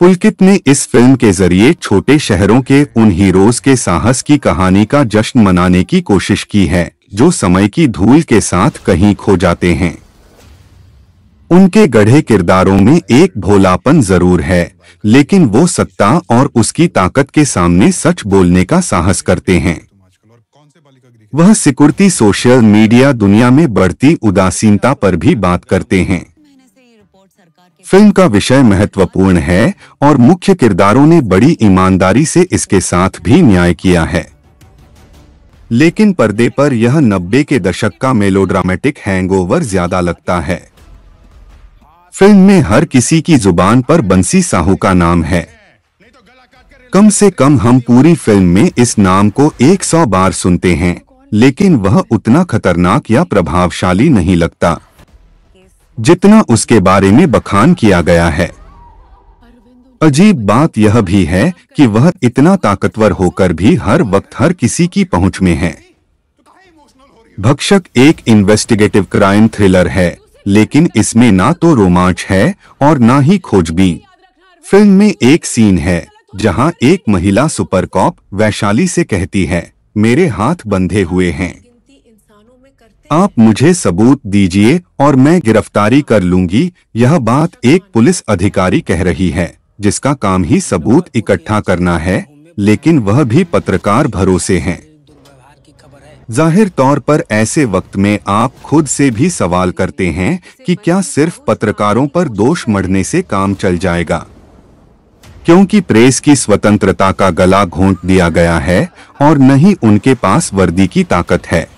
पुलकित ने इस फिल्म के जरिए छोटे शहरों के उन हीरोज के साहस की कहानी का जश्न मनाने की कोशिश की है जो समय की धूल के साथ कहीं खो जाते हैं उनके गढ़े किरदारों में एक भोलापन जरूर है लेकिन वो सत्ता और उसकी ताकत के सामने सच बोलने का साहस करते हैं वह सिकुड़ती सोशल मीडिया दुनिया में बढ़ती उदासीनता पर भी बात करते हैं फिल्म का विषय महत्वपूर्ण है और मुख्य किरदारों ने बड़ी ईमानदारी से इसके साथ भी न्याय किया है लेकिन पर्दे पर यह नब्बे के दशक का मेलोड्रामेटिक हैंगओवर ज्यादा लगता है फिल्म में हर किसी की जुबान पर बंसी साहू का नाम है कम से कम हम पूरी फिल्म में इस नाम को 100 बार सुनते हैं लेकिन वह उतना खतरनाक या प्रभावशाली नहीं लगता जितना उसके बारे में बखान किया गया है अजीब बात यह भी है कि वह इतना ताकतवर होकर भी हर वक्त हर किसी की पहुंच में है भक्षक एक इन्वेस्टिगेटिव क्राइम थ्रिलर है लेकिन इसमें ना तो रोमांच है और ना ही खोजबीन फिल्म में एक सीन है जहां एक महिला सुपर कॉप वैशाली से कहती है मेरे हाथ बंधे हुए हैं आप मुझे सबूत दीजिए और मैं गिरफ्तारी कर लूंगी यह बात एक पुलिस अधिकारी कह रही है जिसका काम ही सबूत इकट्ठा करना है लेकिन वह भी पत्रकार भरोसे हैं। जाहिर तौर पर ऐसे वक्त में आप खुद से भी सवाल करते हैं कि क्या सिर्फ पत्रकारों पर दोष मढ़ने से काम चल जाएगा क्योंकि प्रेस की स्वतंत्रता का गला घोंट दिया गया है और न ही उनके पास वर्दी की ताकत है